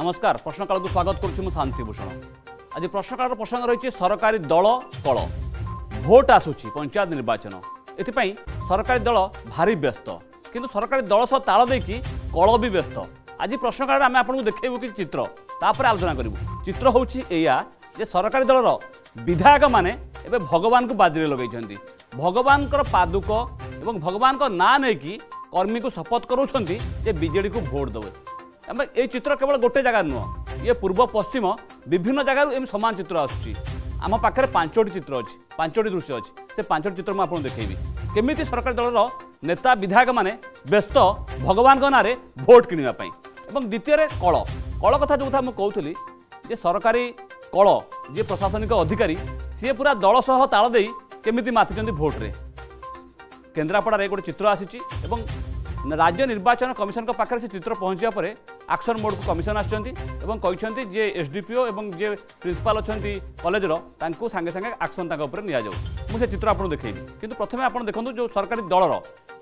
নমস্কার প্রশ্নকালকে স্বাগত করছি মু শান্তিভূষণ আজ প্রশ্নকাল প্রসঙ্গ রয়েছে সরকারি দল কল ভোট আসুচি পঞ্চায়েত নির্বাচন এথিপাই সরকারি দল ভারি ব্যস্ত কিন্তু সরকারি দল সহ তাল দিয়ে কল বি ব্যস্ত আজ প্রশ্নকালে আমি আপনার দেখবু কিছু চিত্র তাপরে আলোচনা করবু চিত্র হচ্ছে এয়া যে সরকারি দলর বিধায়ক মানে এবার ভগবান বাজিরে লগাইছেন ভগবান পাদুক এবং ভগবান না নেই কর্মী শপথ করছেন যে বিজেডি ভোট দেবে ଆମେ ଏଇ ଚିତ୍ର କେବଳ ଗୋଟେ ଜାଗା ନୁହଁ ଇଏ ପୂର୍ବ ପଶ୍ଚିମ ବିଭିନ୍ନ ଜାଗାରୁ ଏମିତି ସମାନ ଚିତ୍ର ଆସୁଛି ଆମ ପାଖରେ ପାଞ୍ଚଟି ଚିତ୍ର ଅଛି ପାଞ୍ଚଟି ଦୃଶ୍ୟ ଅଛି ସେ ପାଞ୍ଚଟି ଚିତ୍ର ମୁଁ ଆପଣଙ୍କୁ ଦେଖାଇବି କେମିତି ସରକାରୀ ଦଳର ନେତା ବିଧାୟକମାନେ ବ୍ୟସ୍ତ ଭଗବାନଙ୍କ ନାଁରେ ଭୋଟ୍ କିଣିବା ପାଇଁ ଏବଂ ଦ୍ୱିତୀୟରେ କଳ କଳ କଥା ଯେଉଁ ମୁଁ କହୁଥିଲି ଯେ ସରକାରୀ କଳ ଯିଏ ପ୍ରଶାସନିକ ଅଧିକାରୀ ସିଏ ପୁରା ଦଳ ସହ ତାଳ ଦେଇ କେମିତି ମାତିଛନ୍ତି ଭୋଟରେ କେନ୍ଦ୍ରାପଡ଼ାରେ ଗୋଟେ ଚିତ୍ର ଆସିଛି ଏବଂ ରାଜ୍ୟ ନିର୍ବାଚନ କମିଶନଙ୍କ ପାଖରେ ସେ ଚିତ୍ର ପହଞ୍ଚିବା ପରେ ଆକ୍ସନ୍ ମୋଡ଼କୁ କମିଶନ ଆସିଛନ୍ତି ଏବଂ କହିଛନ୍ତି ଯେ ଏସ୍ଡିପିଓ ଏବଂ ଯିଏ ପ୍ରିନ୍ସିପାଲ୍ ଅଛନ୍ତି କଲେଜର ତାଙ୍କୁ ସାଙ୍ଗେ ସାଙ୍ଗେ ଆକ୍ସନ୍ ତାଙ୍କ ଉପରେ ନିଆଯାଉ ମୁଁ ସେ ଚିତ୍ର ଆପଣଙ୍କୁ ଦେଖେଇବି କିନ୍ତୁ ପ୍ରଥମେ ଆପଣ ଦେଖନ୍ତୁ ଯେଉଁ ସରକାରୀ ଦଳର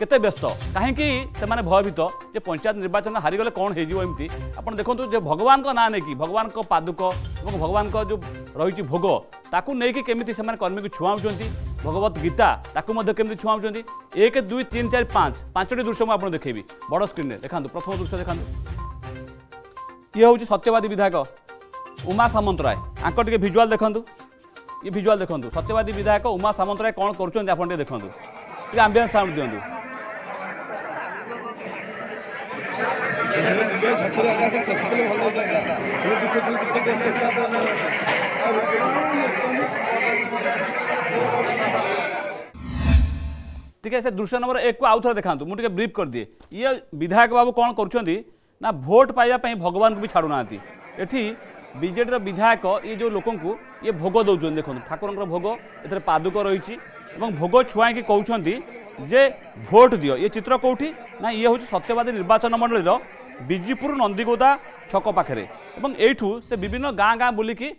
କେତେ ବ୍ୟସ୍ତ କାହିଁକି ସେମାନେ ଭୟଭୀତ ଯେ ପଞ୍ଚାୟତ ନିର୍ବାଚନ ହାରିଗଲେ କ'ଣ ହେଇଯିବ ଏମିତି ଆପଣ ଦେଖନ୍ତୁ ଯେ ଭଗବାନଙ୍କ ନାଁ ନେଇକି ଭଗବାନଙ୍କ ପାଦୁକ ଏବଂ ଭଗବାନଙ୍କ ଯେଉଁ ରହିଛି ଭୋଗ ତାକୁ ନେଇକି କେମିତି ସେମାନେ କର୍ମୀକୁ ଛୁଆଁଉଛନ୍ତି ଭଗବତ ଗୀତା ତାକୁ ମଧ୍ୟ କେମିତି ଛୁଆଁଉଛନ୍ତି ଏକ ଦୁଇ ତିନି ଚାରି ପାଞ୍ଚ ପାଞ୍ଚଟି ଦୃଶ୍ୟ ମୁଁ ଆପଣ আপনার দেখবি বড় স্ক্রিনে দেখা প্রথম দৃশ্য দেখা ইয়ে হচ্ছে সত্যবাদী বিধায়ক উমা সামন্তরায় আঙ্ক টিকি ভিজুয়াল দেখুন ই ভিজুয়াল দেখুন সত্যবাদী বিধায়ক উমা সামন্তরায় কম করছেন আপনার টিকি দেখুন টিকি আম্বিয়ান্স সাউন্ড দিও Thank you. टी से दृश्य नंबर एक को आउ थे देखा मुझे ब्रिफ कर दिए ये विधायक बाबू कौन करा भोट पाइबा भगवान को भी छाड़ूना ये बजेडर विधायक ये जो लोक ये भोग दौन देख ठाकुर भोग ए पादुक रही भोग छुआई कौन जे भोट दियो ये चित्र कौटी ना ये हूँ सत्यवादी निर्वाचन मंडल बिजीपुर नंदीगोदा छक पाखे यू से विभिन्न गाँ गाँ बुल्कि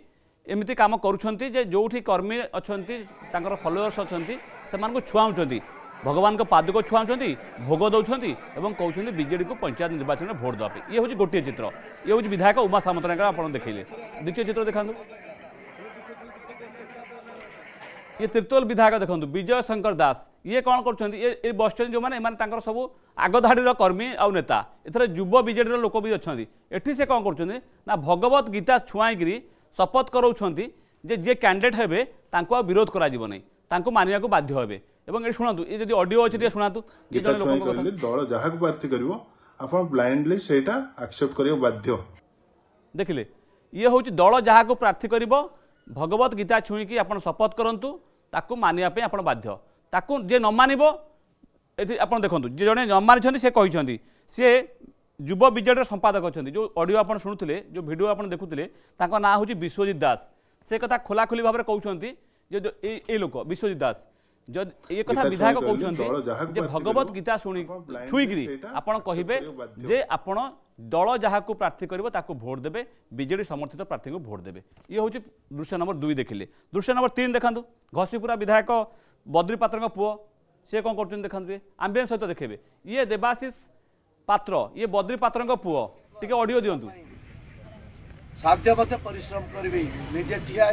एमती कम करमी अच्छा फलोअर्स अच्छा से छुआ ভগবানক পাদুক ছুঁচি ভোগ দেউଛନ୍ତି এবং কৌছেন বিজেডিকে পঞ্চায়েত নির্বাচনে ভোট দেওয়া ইয়ে হচ্ছে গোটিয়ে চিত্র ইয়ে হচ্ছে বিধায়ক উমা সামন্তরায় আপনার দেখলে দ্বিতীয় চিত্র দেখ ইয়ে তীর্তোল বিধায়ক দেখুন বিজয় শঙ্কর দাস ইয়ে কম করছেন এ বসছেন যে এমন তাঁর সব আগধাড়ির কর্মী আউ নেতা এথরে যুব বিজেডির লোক বি অনেক এটি সে কম করছেন না ভগবত গীতা ছুঁয়াইকি শপথ করছেন যে যে ক্যান্ডিডেট হবে তা বিরোধ করা যাবে না তাঁকু বাধ্য হবে ଏବଂ ଏଠି ଶୁଣନ୍ତୁ ଏ ଯଦି ଅଡିଓ ଅଛି ଟିକେ ଶୁଣାନ୍ତୁ ଦଳ ଯାହାକୁ ପ୍ରାର୍ଥୀ କରିବ ଆପଣ ବ୍ଲାଇଣ୍ଡଲି ସେଇଟା ଆକ୍ସେପ୍ଟ କରିବାକୁ ବାଧ୍ୟ ଦେଖିଲେ ଇଏ ହେଉଛି ଦଳ ଯାହାକୁ ପ୍ରାର୍ଥୀ କରିବ ଭଗବତ ଗୀତା ଛୁଇଁକି ଆପଣ ଶପଥ କରନ୍ତୁ ତାକୁ ମାନିବା ପାଇଁ ଆପଣ ବାଧ୍ୟ ତାକୁ ଯିଏ ନ ମାନିବ ଏଠି ଆପଣ ଦେଖନ୍ତୁ ଯିଏ ଜଣେ ନ ମାନିଛନ୍ତି ସେ କହିଛନ୍ତି ସିଏ ଯୁବ ବିଜେଡ଼ିର ସମ୍ପାଦକ ଅଛନ୍ତି ଯେଉଁ ଅଡ଼ିଓ ଆପଣ ଶୁଣୁଥିଲେ ଯେଉଁ ଭିଡ଼ିଓ ଆପଣ ଦେଖୁଥିଲେ ତାଙ୍କ ନାଁ ହେଉଛି ବିଶ୍ୱଜିତ ଦାସ ସେ କଥା ଖୋଲାଖୋଲି ଭାବରେ କହୁଛନ୍ତି ଯେ ଏଇ ଏଇ ଲୋକ ବିଶ୍ୱଜିତ ଦାସ ये कथा विधायक कहते जे भगवत गीता शुणी छुईकरी आपड़ कहे जे आप दल जहाँ प्रार्थी कर भोट देते विजे समर्थित प्रार्थी को भोट देते ये हूँ दृश्य नंबर दुई देखिले दृश्य नंबर तीन देखा घसीपुरा विधायक बद्री पात्र पुओ सी कौन कर देखा आम्बियंस सहित देखे ये देवाशिष पात्र ये बद्री पात्र पुओ टे अडियो दिंतु साध्यपथ परिश्रम करी निजे ठिया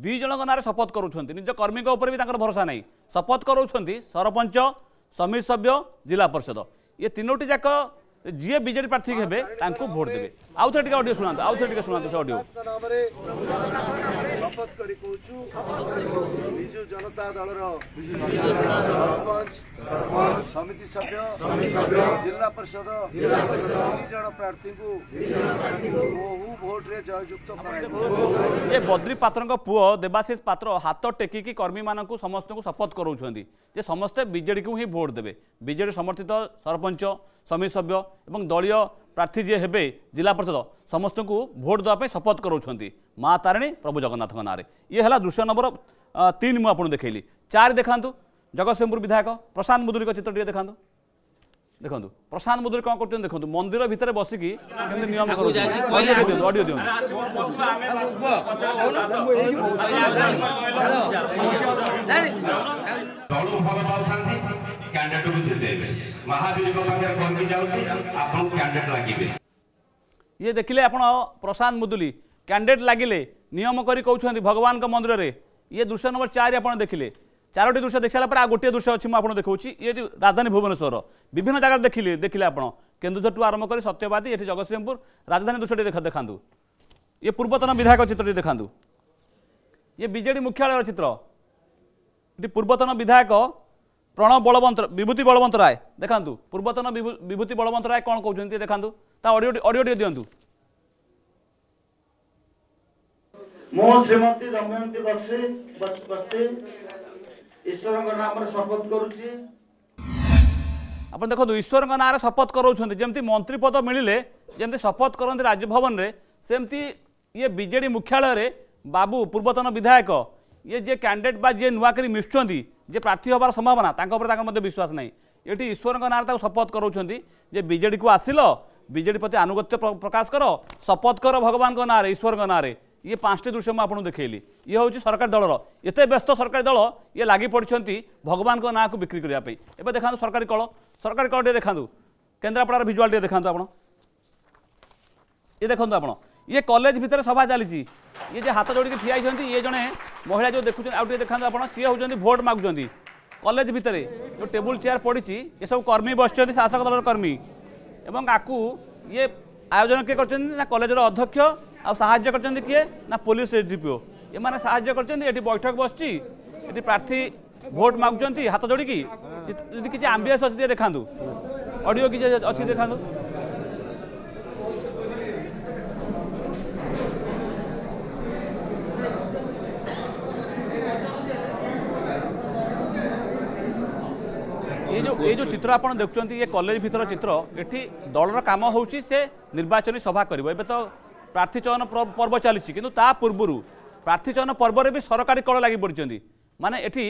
ଦୁଇ ଜଣଙ୍କ ନାଁରେ ଶପଥ କରୁଛନ୍ତି ନିଜ କର୍ମୀଙ୍କ ଉପରେ ବି ତାଙ୍କର ଭରସା ନାହିଁ ଶପଥ କରାଉଛନ୍ତି ସରପଞ୍ଚ ସମିତି ସଭ୍ୟ ଜିଲ୍ଲା ପରିଷଦ ଏ ତିନୋଟି ଯାକ ଯିଏ ବିଜେଡ଼ି ପ୍ରାର୍ଥୀ ହେବେ ତାଙ୍କୁ ଭୋଟ୍ ଦେବେ ଆଉ ଥରେ ଟିକେ ଅଡିଓ ଶୁଣାନ୍ତୁ ଆଉ ଥରେ ଟିକେ ଶୁଣାନ୍ତୁ ସେ ଅଡିଓ ବିଜୁ ଜନତା ଦଳର ସମିତି ସଭ୍ୟ ଜିଲ୍ଲା ପରିଷଦ ତିନି ଜଣ ପ୍ରାର୍ଥୀଙ୍କୁ ବହୁ ଭୋଟରେ ଜୟଯୁକ୍ତ ଏ ବଦ୍ରି ପାତ୍ରଙ୍କ ପୁଅ ଦେବାଶିଷ ପାତ୍ର ହାତ ଟେକିକି କର୍ମୀମାନଙ୍କୁ ସମସ୍ତଙ୍କୁ ଶପଥ କରାଉଛନ୍ତି ଯେ ସମସ୍ତେ ବିଜେଡ଼ିକୁ ହିଁ ଭୋଟ ଦେବେ ବିଜେଡ଼ି ସମର୍ଥିତ ସରପଞ୍ଚ ସମିତି ସଭ୍ୟ ଏବଂ ଦଳୀୟ प्रार्थी जी हे जिला परिषद समस्त को भोट दवाई शपथ कराँच तारिणी प्रभु जगन्नाथ नाँ ये है दृश्य नंबर तीन मुझे देखली चार देखा जगत सिंहपुर विधायक प्रशांत मुदुरी का चित्र टे देखा देखो प्रशांत मुदुरी कौन कर देखो मंदिर भितर बस କ୍ୟାଣ୍ଡିଡେଟ୍ ବୁଝେଇଦେବେ ମହାବୀର କପାଖରେ କହିକି ଯାଉଛି ଆପଣଙ୍କୁ କ୍ୟାଣ୍ଡିଡେଟ୍ ଲାଗିବେ ଇଏ ଦେଖିଲେ ଆପଣ ପ୍ରଶାନ୍ତ ମୁଦୁଲି କ୍ୟାଣ୍ଡିଡେଟ୍ ଲାଗିଲେ ନିୟମ କରି କହୁଛନ୍ତି ଭଗବାନଙ୍କ ମନ୍ଦିରରେ ଇଏ ଦୃଶ୍ୟ ନମ୍ବର ଚାରି ଆପଣ ଦେଖିଲେ ଚାରୋଟି ଦୃଶ୍ୟ ଦେଖିସାରିଲା ପରେ ଆଉ ଗୋଟିଏ ଦୃଶ୍ୟ ଅଛି ମୁଁ ଆପଣଙ୍କୁ ଦେଖାଉଛି ଇଏ ରାଜଧାନୀ ଭୁବନେଶ୍ୱର ବିଭିନ୍ନ ଜାଗାରେ ଦେଖିଲେ ଦେଖିଲେ ଆପଣ କେନ୍ଦୁଝରଠୁ ଆରମ୍ଭ କରି ସତ୍ୟବାଦୀ ଏଠି ଜଗତସିଂହପୁର ରାଜଧାନୀ ଦୃଶ୍ୟଟି ଦେଖାନ୍ତୁ ଇଏ ପୂର୍ବତନ ବିଧାୟକ ଚିତ୍ରଟି ଦେଖାନ୍ତୁ ଇଏ ବିଜେଡ଼ି ମୁଖ୍ୟାଳୟର ଚିତ୍ର ଏଠି ପୂର୍ବତନ ବିଧାୟକ প্রণব বলবন্ত বিভূতি বলবন্ত রায় দেখা পূর্বতন বিভূতি বলবন্ত রায় কম কৌন দেখা তা অডিও অডিওটি দিও মো শ্রীমতী দময়ন্তী বক্সি বস্তি ঈশ্বর নামে শপথ করুছি আপনার দেখুন ঈশ্বর নাঁরে শপথ করছেন যেমন মন্ত্রী পদ মিলে যেমন শপথ করতে রাজভবনের সেমতি ইয়ে বিজেডি মুখ্যালয়ের বাবু পূর্বতন বিধায়ক ইয়ে যে ক্যান্ডিডেট বা যে নূয়া করে মিশুচ্ছেন যে প্রার্থী হবার সম্ভাবনা তাঁর উপরে তাঙ্কর মধ্যে বিশ্বাস নাই এটি ঈশ্বর নাঁରେ তাকে শপথ করছেন যে বিজেডি কু আসিল বিজেডি প্রতি আনুগত্য প্রকাশ কর শপথ কর ভগবান নাঁরে ঈশ্বর নাঁরে ইয়ে পাঁচটি দৃশ্য মুখ আপনার দেখাইলি ইয়ে হচ্ছে সরকারি দলর এত ব্যস্ত সরকারি দল ইয়ে লাগি পড়ছেন ভগবানଙ୍କ নাঁকু বিক্রি করা এবে দেখা সরকারি কল সরকারি কল টিকে দেখা কেন্দ্রাপড়ার ভিজুয়াল টিকে দেখা আপনার ইয়ে দেখুন আপনার ইয়ে কলেজ ভিতরে সভা চালছে ইয়ে যে হাত যোড়ি ঠিয়া হয়েছেন ইয়ে জনে মহিলা যে দেখুন আউ টিকে দেখাতে আপনার সি হচ্ছেন ভোট মাগুন কলেজ ভিতরে যে টেবুল চেয়ার পড়ছে এসব কর্মী বসছেন শাসক দলের কর্মী এবং আকু ইয়ে আয়োজন কে করছেন না কলেজের অধ্যক্ষ আর করছেন কি না পুলিশ ডিপিও এমনি সাহায্য করছেন এটি বৈঠক বসছি এটি প্রার্থী ভোট মাগুন হাত যোড়ি যদি কিছু আম্বিয়াস অ দেখাতু অডিও কিছু অ দেখাতু এই যে চিত্র আপনার দেখুম ইয়ে কলেজ ভিতর চিত্র এটি দলর কাম হচ্ছে সে নির্বাচনী সভা করব এবে তো প্রার্থী চয়ন পর্ব চালুছি কিন্তু তা পূর্বর প্রার্থী চয়ন পর্বরে বি সরকারি কল লাগি পড়ছেন মানে এটি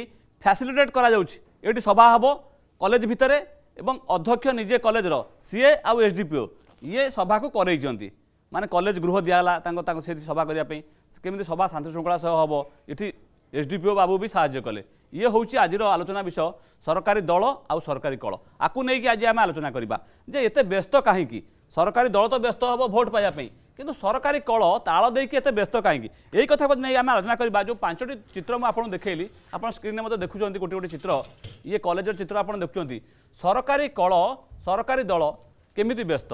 ফ্যাসিলিটেট করা যাচ্ছে এটি সভা হব কলেজ ভিতরে এবং অধ্যক্ষ নিজে কলেজর সিএ আউ এসডিপিও ইয়ে সভাকে করাইছেন মানে কলেজ গৃহ দিয়ালা তাঙ্ক তাঙ্ক সেটি সভা করা কেমিতি সভা শান্তি শৃঙ্খলা সহ হব এটি ଏସ୍ଡିପିଓ ବାବୁ ବି ସାହାଯ୍ୟ କଲେ ଇଏ ହେଉଛି ଆଜିର ଆଲୋଚନା ବିଷୟ ସରକାରୀ ଦଳ ଆଉ ସରକାରୀ କଳ ଆକୁ ନେଇକି ଆଜି ଆମେ ଆଲୋଚନା କରିବା ଯେ ଏତେ ବ୍ୟସ୍ତ କାହିଁକି ସରକାରୀ ଦଳ ତ ବ୍ୟସ୍ତ ହେବ ଭୋଟ୍ ପାଇବା ପାଇଁ କିନ୍ତୁ ସରକାରୀ କଳ ତାଳ ଦେଇକି ଏତେ ବ୍ୟସ୍ତ କାହିଁକି ଏଇ କଥା ନେଇ ଆମେ ଆଲୋଚନା କରିବା ଯେଉଁ ପାଞ୍ଚଟି ଚିତ୍ର ମୁଁ ଆପଣଙ୍କୁ ଦେଖେଇଲି ଆପଣ ସ୍କ୍ରିନ୍ରେ ମଧ୍ୟ ଦେଖୁଛନ୍ତି ଗୋଟେ ଗୋଟେ ଚିତ୍ର ଇଏ କଲେଜର ଚିତ୍ର ଆପଣ ଦେଖୁଛନ୍ତି ସରକାରୀ କଳ ସରକାରୀ ଦଳ କେମିତି ବ୍ୟସ୍ତ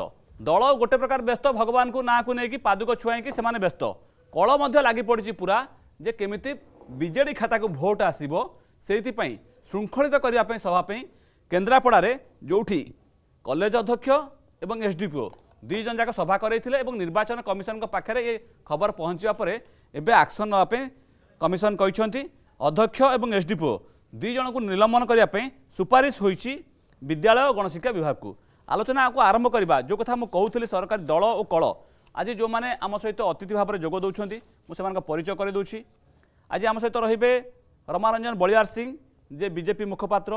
ଦଳ ଗୋଟେ ପ୍ରକାର ବ୍ୟସ୍ତ ଭଗବାନଙ୍କୁ ନାଁକୁ ନେଇକି ପାଦୁକ ଛୁଆଇକି ସେମାନେ ବ୍ୟସ୍ତ କଳ ମଧ୍ୟ ଲାଗି ପଡ଼ିଛି ପୁରା ଯେ କେମିତି ବିଜେଡ଼ି ଖାତାକୁ ଭୋଟ ଆସିବ ସେଇଥିପାଇଁ ଶୃଙ୍ଖଳିତ କରିବା ପାଇଁ ସଭା ପାଇଁ କେନ୍ଦ୍ରାପଡ଼ାରେ ଯେଉଁଠି କଲେଜ ଅଧ୍ୟକ୍ଷ ଏବଂ ଏସ୍ ଡି ପି ଓ ଦୁଇ ଜଣ ଯାକ ସଭା କରାଇଥିଲେ ଏବଂ ନିର୍ବାଚନ କମିଶନଙ୍କ ପାଖରେ ଏ ଖବର ପହଞ୍ଚିବା ପରେ ଏବେ ଆକ୍ସନ୍ ନେବା ପାଇଁ କମିଶନ କହିଛନ୍ତି ଅଧ୍ୟକ୍ଷ ଏବଂ ଏସ୍ ଡି ପି ଓ ଦୁଇ ଜଣଙ୍କୁ ନିଲମ୍ବନ କରିବା ପାଇଁ ସୁପାରିଶ ହୋଇଛି ବିଦ୍ୟାଳୟ ଓ ଗଣଶିକ୍ଷା ବିଭାଗକୁ ଆଲୋଚନା ଆକୁ ଆରମ୍ଭ କରିବା ଯେଉଁ କଥା ମୁଁ କହୁଥିଲି ସରକାରୀ ଦଳ ଓ କଳ ଆଜି ଯେଉଁମାନେ ଆମ ସହିତ ଅତିଥି ଭାବରେ ଯୋଗ ଦେଉଛନ୍ତି ମୁଁ ସେମାନଙ୍କ ପରିଚୟ କରାଇ ଆଜି ଆମ ସହିତ ରହିବେ ରମାରଞ୍ଜନ ବଳିଆର ସିଂ ଯିଏ ବିଜେପି ମୁଖପାତ୍ର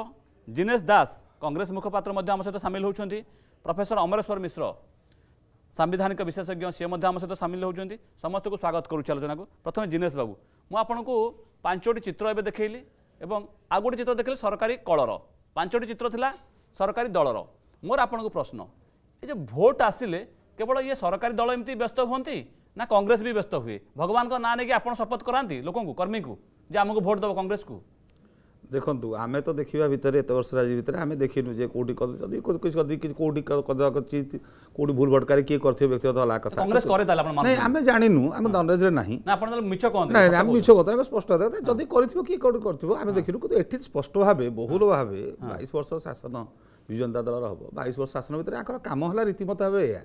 ଜିନେଶ ଦାସ କଂଗ୍ରେସ ମୁଖପାତ୍ର ମଧ୍ୟ ଆମ ସହିତ ସାମିଲ ହେଉଛନ୍ତି ପ୍ରଫେସର ଅମରେଶ୍ୱର ମିଶ୍ର ସାମ୍ବିଧାନିକ ବିଶେଷଜ୍ଞ ସିଏ ମଧ୍ୟ ଆମ ସହିତ ସାମିଲ ହେଉଛନ୍ତି ସମସ୍ତଙ୍କୁ ସ୍ୱାଗତ କରୁଛି ଆଲୋଚନାକୁ ପ୍ରଥମେ ଜିନେଶ ବାବୁ ମୁଁ ଆପଣଙ୍କୁ ପାଞ୍ଚଟି ଚିତ୍ର ଏବେ ଦେଖାଇଲି ଏବଂ ଆଉ ଗୋଟେ ଚିତ୍ର ଦେଖିଲି ସରକାରୀ କଳର ପାଞ୍ଚଟି ଚିତ୍ର ଥିଲା ସରକାରୀ ଦଳର ମୋର ଆପଣଙ୍କୁ ପ୍ରଶ୍ନ ଏ ଯେ ଭୋଟ ଆସିଲେ କେବଳ ଇଏ ସରକାରୀ ଦଳ ଏମିତି ବ୍ୟସ୍ତ ହୁଅନ୍ତି ना कांग्रेस भी व्यस्त हुए भगवान का ना लेकिन आप शपथ कराती लोक कर्मी को जे आमको भोट देव कांग्रेस को ଦେଖନ୍ତୁ ଆମେ ତ ଦେଖିବା ଭିତରେ ଏତେ ବର୍ଷ ରାଜନୀତି ଭିତରେ ଆମେ ଦେଖିନୁ ଯେ କେଉଁଠି ଯଦି କିଛି କେଉଁଠି କରିଛି କେଉଁଠି ଭୁଲ ଭଟକାରୀ କିଏ କରିଥିବେ ବ୍ୟକ୍ତିଗତ ହେଲା କଥା ନାଇଁ ଆମେ ଜାଣିନୁ ଆମେ ନଲେଜରେ ନାହିଁ ନାଇଁ ଆମେ ମିଛ କଥା ଆମେ ସ୍ପଷ୍ଟ କଥା ଯଦି କରିଥିବ କିଏ କେଉଁଠି କରିଥିବ ଆମେ ଦେଖିନୁ କିନ୍ତୁ ଏଠି ସ୍ପଷ୍ଟ ଭାବେ ବହୁଳ ଭାବେ ବାଇଶ ବର୍ଷ ଶାସନ ବିଜୁ ଜନତା ଦଳର ହେବ ବାଇଶ ବର୍ଷ ଶାସନ ଭିତରେ ୟାଙ୍କର କାମ ହେଲା ରୀତିମତ ଭାବେ ଏହା